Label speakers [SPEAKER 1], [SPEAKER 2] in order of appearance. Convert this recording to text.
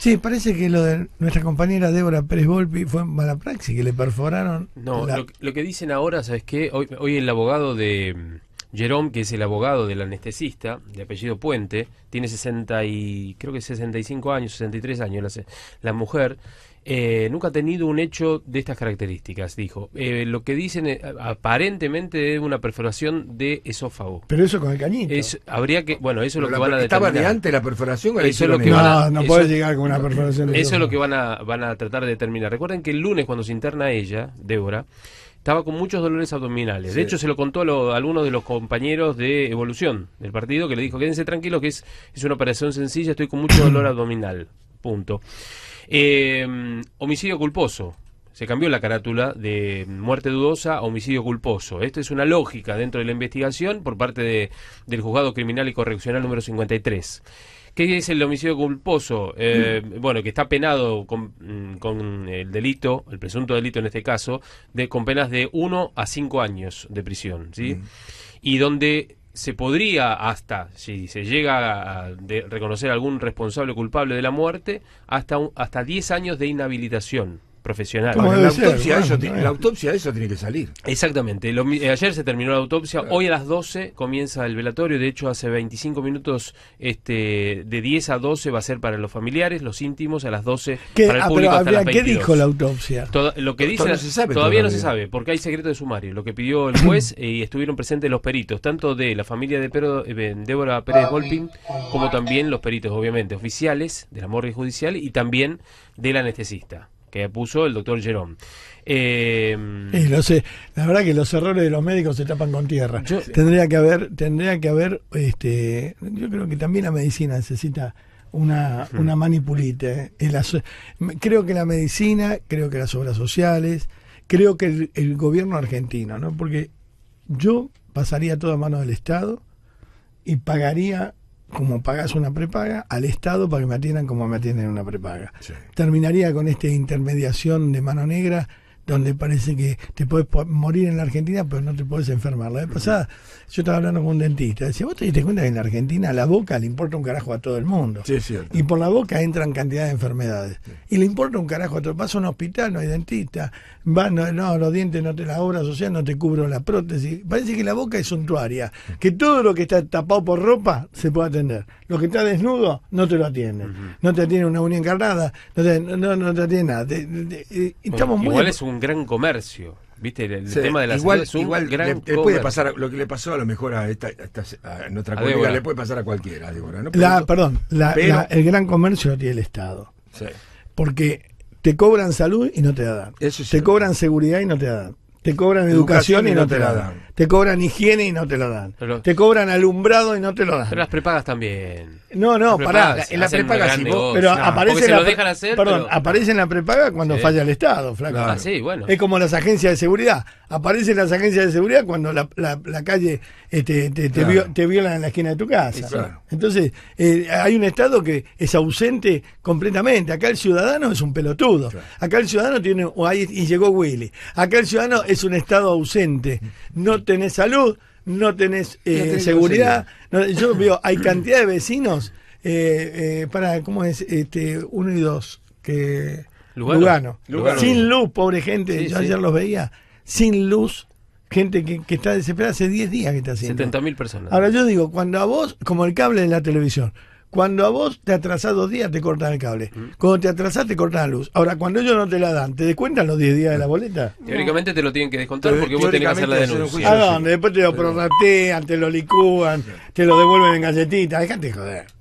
[SPEAKER 1] Sí, parece que lo de nuestra compañera Débora Pérez Volpi fue mala praxis, que le perforaron. No,
[SPEAKER 2] lo, que dicen ahora, ¿sabes qué? hoy el abogado de Jerome, que es el abogado del anestesista, de apellido Puente, tiene 60 y, creo que 65 años, 63 años la, la mujer, eh, nunca ha tenido un hecho de estas características, dijo. Eh, lo que dicen eh, aparentemente es una perforación de esófago. Pero eso con el cañito. habría que, bueno, eso es lo que van a determinar. ¿Estaba de antes
[SPEAKER 1] la perforación? eso es lo que no, no puede llegar con una perforación. De eso es lo
[SPEAKER 2] que van a, van a tratar de determinar. Recuerden que el lunes cuando se interna ella, Débora, estaba con muchos dolores abdominales. De hecho, se lo contó a, lo, algunos de los compañeros de evolución del partido que le dijo, quédense tranquilos que es, es una operación sencilla, estoy con mucho dolor abdominal. Punto. Eh, homicidio culposo se cambió la carátula de muerte dudosa a homicidio culposo. Esto es una lógica dentro de la investigación por parte del juzgado criminal y correccional número 53. ¿Qué es el homicidio culposo? Eh, mm. Bueno, que está penado mm, con, el delito, el presunto delito en este caso, de, con penas de 1 a 5 años de prisión, ¿sí? Mm. Y donde se podría hasta, si se llega a reconocer algún responsable culpable de la muerte, hasta, hasta 10 años de inhabilitación profesional. la, autopsia eso, de eso tiene que salir. Exactamente. Eh, ayer se terminó la autopsia. Hoy a las 12 comienza el velatorio. De hecho, hace 25 minutos, este, de 10 a 12 va a ser para los familiares, los íntimos, a las 12 ¿Qué, para el ah, público. ¿Qué dijo la autopsia? lo que dice, todavía, no se sabe, porque hay secreto de sumario. Lo que pidió el juez eh, y estuvieron presentes los peritos, tanto de la familia de Pedro, eh, Débora Pérez Volpin, como también los peritos, obviamente, oficiales de la morgue judicial y también de del anestesista que puso el doctor Jerón. Em, eh,
[SPEAKER 1] sé. La verdad que los errores de los médicos se tapan con tierra. tendría que haber, tendría que haber, este, yo creo que también la medicina necesita una, manipulita. Eh, creo que la medicina, creo que las obras sociales, creo que el, gobierno argentino, ¿no? Porque yo pasaría todo a manos del Estado y pagaría como pagas una prepaga, al Estado para que me atiendan como me atienden una prepaga. Terminaría con esta intermediación de mano negra donde parece que te puedes morir en la Argentina, pero no te puedes enfermar. La vez pasada yo estaba hablando con un dentista, decía, vos te diste cuenta que en la Argentina la boca le importa un carajo a todo el mundo. Y por la boca entran cantidad de enfermedades. Y le importa un carajo a todo. Vas a un hospital, no hay dentista, va, no, los dientes no te la obra o no te cubro la prótesis. Parece que la boca es suntuaria, que todo lo que está tapado por ropa se puede atender. Lo que está desnudo no te lo atiende No te atiende una uña encarnada, no te, no, atiende nada. estamos es
[SPEAKER 2] un gran comercio.
[SPEAKER 1] ¿Viste? El, tema de la igual, es igual gran puede pasar lo que le pasó a lo mejor a, esta, nuestra colega, le puede pasar a cualquiera, perdón, el gran comercio lo tiene el Estado. Porque te cobran salud y no te da, dan. te cobran seguridad y no te da. Te cobran educación, y, no te, la dan. Te cobran higiene y no te la dan. te cobran alumbrado y no te lo dan. Pero
[SPEAKER 2] las prepagas también.
[SPEAKER 1] No, no, pará. En la prepaga sí. pero aparece, perdón, aparece en la prepaga cuando falla el Estado, flaco. Ah, sí, bueno. Es como las agencias de seguridad. Aparecen las agencias de seguridad cuando la, calle eh, te, violan en la esquina de tu casa. Entonces, eh, hay un Estado que es ausente completamente. Acá el ciudadano es un pelotudo. Acá el ciudadano tiene. y llegó Willy. Acá el ciudadano es un Estado ausente. No tenés salud, no tenés, eh, seguridad. yo veo, hay cantidad de vecinos eh, eh, para, ¿cómo es? Este, uno y dos, que Lugano. Sin luz, pobre gente, yo ayer los veía, sin luz. Gente que, que está desesperada hace 10 días que está haciendo. 70.000 personas. Ahora yo digo, cuando a vos, como el cable de la televisión, cuando a vos te atrasás dos días, te cortan el cable. Mm. Cuando te atrasás, te cortan la luz. Ahora, cuando ellos no te la dan, ¿te descuentan los 10 días de la boleta?
[SPEAKER 2] Teóricamente te lo tienen que descontar porque vos tenés que hacer la denuncia. ¿A dónde?
[SPEAKER 1] Después te lo prorratean, te lo licúan, te lo devuelven en galletita. Déjate joder.